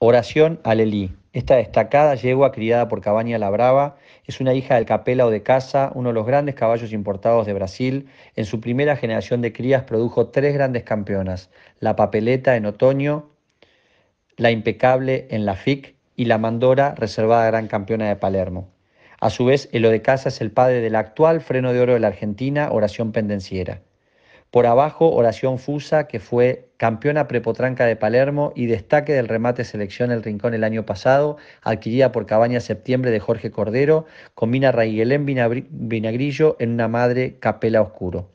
Oración a Lelí. Esta destacada yegua criada por Cabaña la Brava es una hija del Capela o de Casa, uno de los grandes caballos importados de Brasil. En su primera generación de crías produjo tres grandes campeonas, la Papeleta en otoño, la Impecable en la FIC y la Mandora, reservada gran campeona de Palermo. A su vez, el Casa es el padre del actual freno de oro de la Argentina, Oración Pendenciera. Por abajo, Oración Fusa, que fue campeona prepotranca de Palermo y destaque del remate selección El Rincón el año pasado, adquirida por Cabaña Septiembre de Jorge Cordero, combina Raiguelén Vinagrillo en una madre capela oscuro.